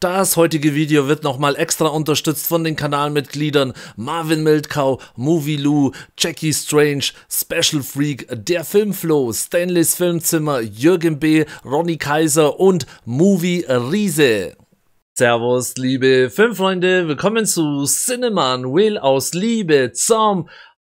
Das heutige Video wird nochmal extra unterstützt von den Kanalmitgliedern Marvin Mildkau, Movie Lou, Jackie Strange, Special Freak, Der Filmflow, Stanleys Filmzimmer, Jürgen B., Ronny Kaiser und Movie Riese. Servus, liebe Filmfreunde, willkommen zu Cineman Will aus Liebe zum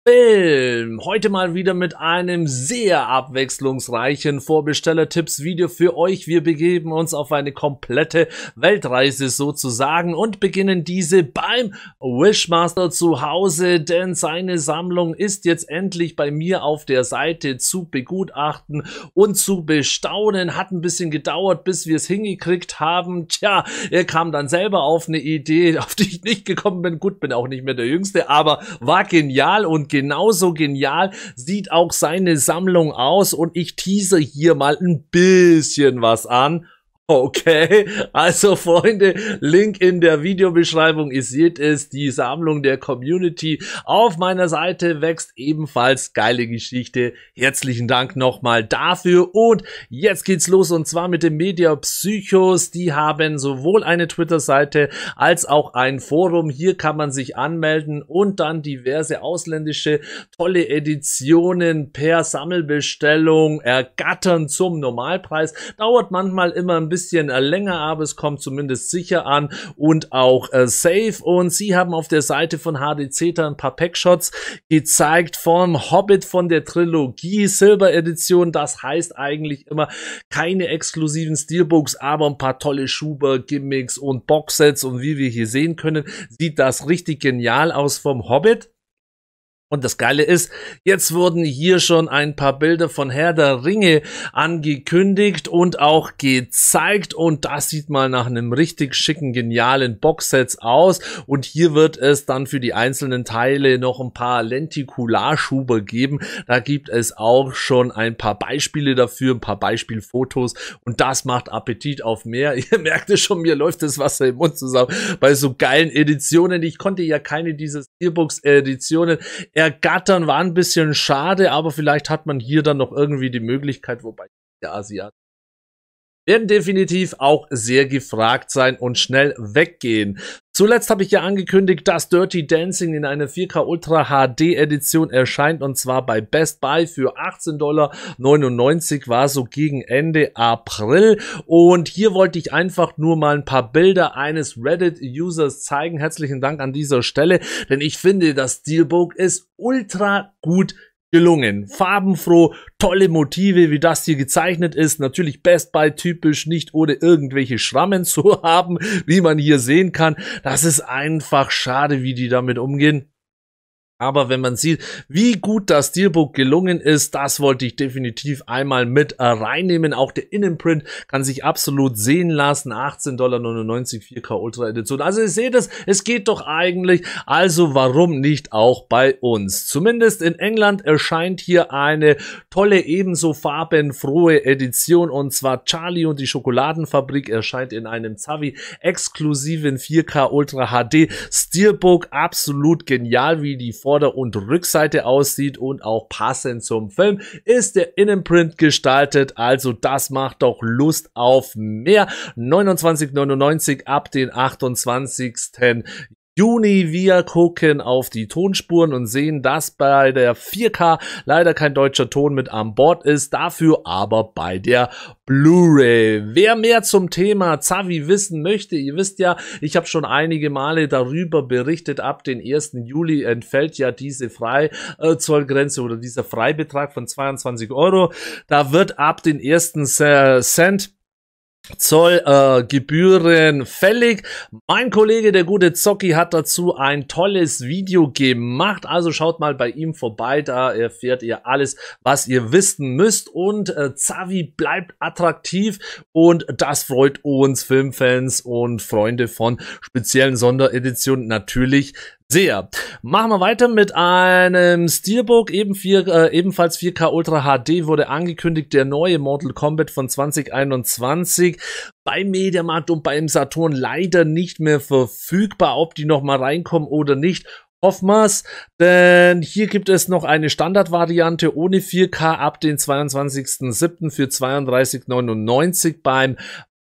Film. Heute mal wieder mit einem sehr abwechslungsreichen vorbesteller tipps video für euch. Wir begeben uns auf eine komplette Weltreise sozusagen und beginnen diese beim Wishmaster zu Hause, denn seine Sammlung ist jetzt endlich bei mir auf der Seite zu begutachten und zu bestaunen. Hat ein bisschen gedauert, bis wir es hingekriegt haben. Tja, er kam dann selber auf eine Idee, auf die ich nicht gekommen bin. Gut, bin auch nicht mehr der Jüngste, aber war genial und genauso genial, sieht auch seine Sammlung aus und ich tease hier mal ein bisschen was an. Okay, also Freunde, Link in der Videobeschreibung. Ihr seht es, die Sammlung der Community auf meiner Seite wächst ebenfalls. Geile Geschichte. Herzlichen Dank nochmal dafür. Und jetzt geht's los und zwar mit den Media Psychos. Die haben sowohl eine Twitter-Seite als auch ein Forum. Hier kann man sich anmelden und dann diverse ausländische tolle Editionen per Sammelbestellung ergattern zum Normalpreis. Dauert manchmal immer ein bisschen bisschen äh, länger, aber es kommt zumindest sicher an und auch äh, safe. Und sie haben auf der Seite von HDC da ein paar Packshots gezeigt vom Hobbit von der Trilogie Silber Edition. Das heißt eigentlich immer keine exklusiven Steelbooks, aber ein paar tolle Schuber, Gimmicks und Boxsets und wie wir hier sehen können, sieht das richtig genial aus vom Hobbit. Und das Geile ist, jetzt wurden hier schon ein paar Bilder von Herr der Ringe angekündigt und auch gezeigt. Und das sieht mal nach einem richtig schicken, genialen Boxsets aus. Und hier wird es dann für die einzelnen Teile noch ein paar Lentikularschuber geben. Da gibt es auch schon ein paar Beispiele dafür, ein paar Beispielfotos. Und das macht Appetit auf mehr. Ihr merkt es schon, mir läuft das Wasser im Mund zusammen bei so geilen Editionen. Ich konnte ja keine dieser Steelbooks-Editionen. Er ergattern war ein bisschen schade, aber vielleicht hat man hier dann noch irgendwie die Möglichkeit, wobei der Asiat werden definitiv auch sehr gefragt sein und schnell weggehen. Zuletzt habe ich ja angekündigt, dass Dirty Dancing in einer 4K Ultra HD Edition erscheint und zwar bei Best Buy für 18,99 Dollar war so gegen Ende April und hier wollte ich einfach nur mal ein paar Bilder eines Reddit-Users zeigen. Herzlichen Dank an dieser Stelle, denn ich finde, das Steelbook ist ultra gut gelungen. Farbenfroh, tolle Motive, wie das hier gezeichnet ist. Natürlich Best Buy typisch, nicht ohne irgendwelche Schrammen zu haben, wie man hier sehen kann. Das ist einfach schade, wie die damit umgehen. Aber wenn man sieht, wie gut das Steelbook gelungen ist, das wollte ich definitiv einmal mit äh, reinnehmen. Auch der Innenprint kann sich absolut sehen lassen. 18,99 Dollar 4K Ultra Edition. Also ihr seht es, es geht doch eigentlich. Also warum nicht auch bei uns? Zumindest in England erscheint hier eine tolle, ebenso farbenfrohe Edition. Und zwar Charlie und die Schokoladenfabrik erscheint in einem Zavi exklusiven 4K Ultra HD Steelbook. Absolut genial, wie die Vorder- und Rückseite aussieht und auch passend zum Film ist der Innenprint gestaltet. Also das macht doch Lust auf mehr. 29,99 ab den 28. Juni. Wir gucken auf die Tonspuren und sehen, dass bei der 4K leider kein deutscher Ton mit an Bord ist, dafür aber bei der Blu-ray. Wer mehr zum Thema Zavi wissen möchte, ihr wisst ja, ich habe schon einige Male darüber berichtet, ab den 1. Juli entfällt ja diese Freizollgrenze äh, oder dieser Freibetrag von 22 Euro. Da wird ab den 1. Cent Zollgebühren äh, fällig. Mein Kollege, der gute Zocki, hat dazu ein tolles Video gemacht. Also schaut mal bei ihm vorbei, da erfährt ihr alles, was ihr wissen müsst. Und äh, Zavi bleibt attraktiv und das freut uns Filmfans und Freunde von speziellen Sondereditionen natürlich sehr. Machen wir weiter mit einem Steelbook, eben vier, äh, ebenfalls 4K Ultra HD wurde angekündigt, der neue Mortal Kombat von 2021 beim Mediamarkt und beim Saturn leider nicht mehr verfügbar, ob die nochmal reinkommen oder nicht. Hoffmas, denn hier gibt es noch eine Standardvariante ohne 4K ab den 22.07. für 32,99 beim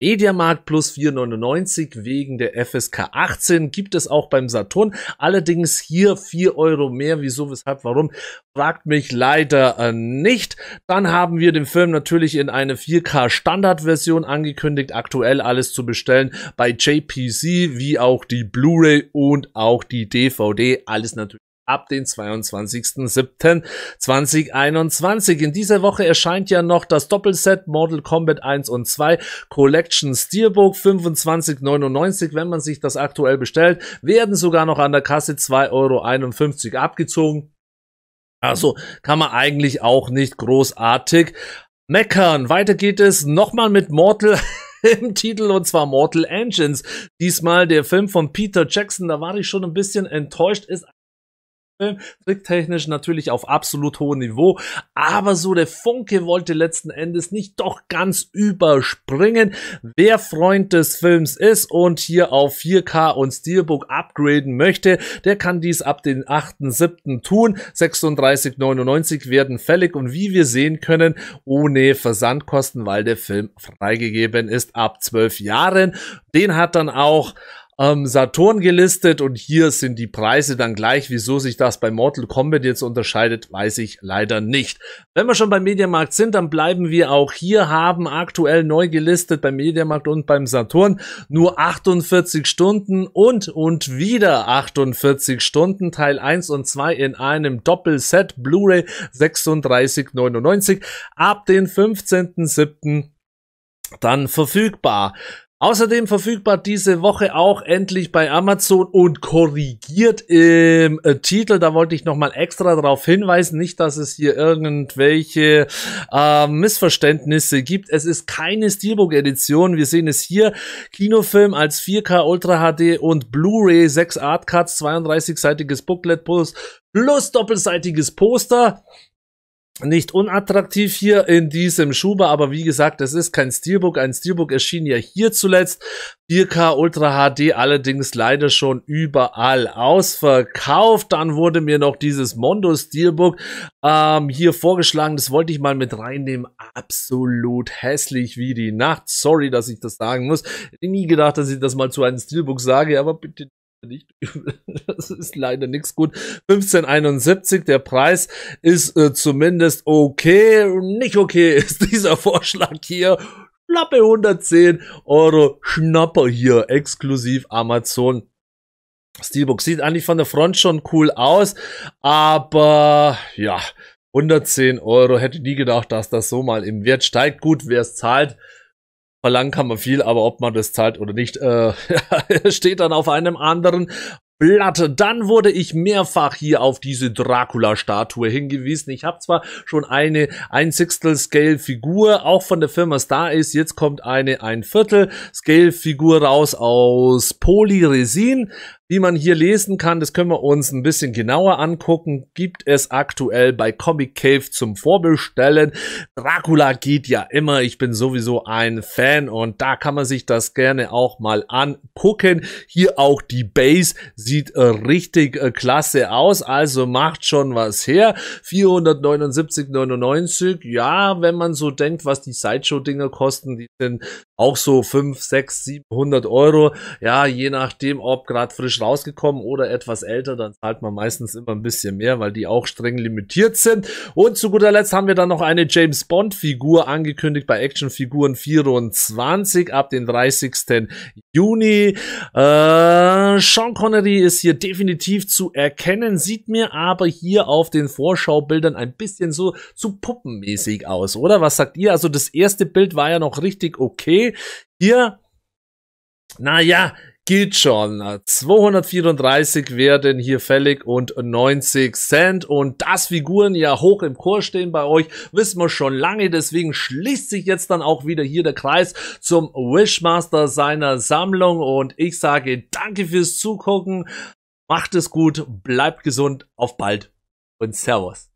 Mediamarkt plus 4,99 wegen der FSK 18 gibt es auch beim Saturn. Allerdings hier 4 Euro mehr. Wieso, weshalb, warum? Fragt mich leider äh, nicht. Dann haben wir den Film natürlich in eine 4K Standardversion angekündigt. Aktuell alles zu bestellen bei JPC, wie auch die Blu-ray und auch die DVD. Alles natürlich ab den 22.07.2021. In dieser Woche erscheint ja noch das Doppelset Mortal Kombat 1 und 2 Collection Steelbook 25,99. Wenn man sich das aktuell bestellt, werden sogar noch an der Kasse 2,51 Euro abgezogen. Also kann man eigentlich auch nicht großartig meckern. Weiter geht es nochmal mit Mortal im Titel und zwar Mortal Engines. Diesmal der Film von Peter Jackson. Da war ich schon ein bisschen enttäuscht. Ist Film, tricktechnisch natürlich auf absolut hohem Niveau, aber so der Funke wollte letzten Endes nicht doch ganz überspringen, wer Freund des Films ist und hier auf 4K und Steelbook upgraden möchte, der kann dies ab den 8.7. tun, 36,99 werden fällig und wie wir sehen können, ohne Versandkosten, weil der Film freigegeben ist ab 12 Jahren, den hat dann auch ähm, Saturn gelistet und hier sind die Preise dann gleich. Wieso sich das bei Mortal Kombat jetzt unterscheidet, weiß ich leider nicht. Wenn wir schon beim Mediamarkt sind, dann bleiben wir auch hier, haben aktuell neu gelistet beim Mediamarkt und beim Saturn nur 48 Stunden und und wieder 48 Stunden Teil 1 und 2 in einem Doppelset Blu-ray 36,99 ab den 15.07. dann verfügbar. Außerdem verfügbar diese Woche auch endlich bei Amazon und korrigiert im äh, Titel. Da wollte ich nochmal extra darauf hinweisen, nicht, dass es hier irgendwelche äh, Missverständnisse gibt. Es ist keine Steelbook-Edition. Wir sehen es hier. Kinofilm als 4K Ultra HD und Blu-ray, 6 Art Cuts, 32-seitiges Booklet plus, plus doppelseitiges Poster nicht unattraktiv hier in diesem Schuber, aber wie gesagt, es ist kein Steelbook. Ein Steelbook erschien ja hier zuletzt. 4K Ultra HD allerdings leider schon überall ausverkauft. Dann wurde mir noch dieses Mondo Steelbook ähm, hier vorgeschlagen. Das wollte ich mal mit reinnehmen. Absolut hässlich wie die Nacht. Sorry, dass ich das sagen muss. Ich Hätte nie gedacht, dass ich das mal zu einem Steelbook sage, aber bitte nicht Das ist leider nichts gut. 1571, der Preis ist äh, zumindest okay. Nicht okay ist dieser Vorschlag hier. Schnappe 110 Euro Schnapper hier, exklusiv Amazon. Steelbook sieht eigentlich von der Front schon cool aus, aber ja, 110 Euro hätte nie gedacht, dass das so mal im Wert steigt. Gut, wer es zahlt, verlangen kann man viel, aber ob man das zahlt oder nicht, äh, steht dann auf einem anderen Blatt. Dann wurde ich mehrfach hier auf diese Dracula-Statue hingewiesen. Ich habe zwar schon eine ein Sixtel Scale Figur, auch von der Firma Star ist. Jetzt kommt eine ein Viertel Scale Figur raus aus Polyresin. Wie man hier lesen kann, das können wir uns ein bisschen genauer angucken, gibt es aktuell bei Comic Cave zum Vorbestellen. Dracula geht ja immer, ich bin sowieso ein Fan und da kann man sich das gerne auch mal angucken. Hier auch die Base sieht äh, richtig äh, klasse aus, also macht schon was her. 479,99, ja, wenn man so denkt, was die Sideshow-Dinger kosten, die sind auch so 5, 6, 700 Euro. Ja, je nachdem, ob gerade frisch rausgekommen oder etwas älter, dann zahlt man meistens immer ein bisschen mehr, weil die auch streng limitiert sind. Und zu guter Letzt haben wir dann noch eine James Bond Figur angekündigt bei Actionfiguren 24 ab dem 30. Juni. Äh, Sean Connery ist hier definitiv zu erkennen, sieht mir aber hier auf den Vorschaubildern ein bisschen so zu puppenmäßig aus, oder? Was sagt ihr? Also das erste Bild war ja noch richtig okay hier, naja, gilt schon. 234 werden hier fällig und 90 Cent. Und dass Figuren ja hoch im Chor stehen bei euch, wissen wir schon lange. Deswegen schließt sich jetzt dann auch wieder hier der Kreis zum Wishmaster seiner Sammlung. Und ich sage danke fürs Zugucken. Macht es gut, bleibt gesund, auf bald und Servus.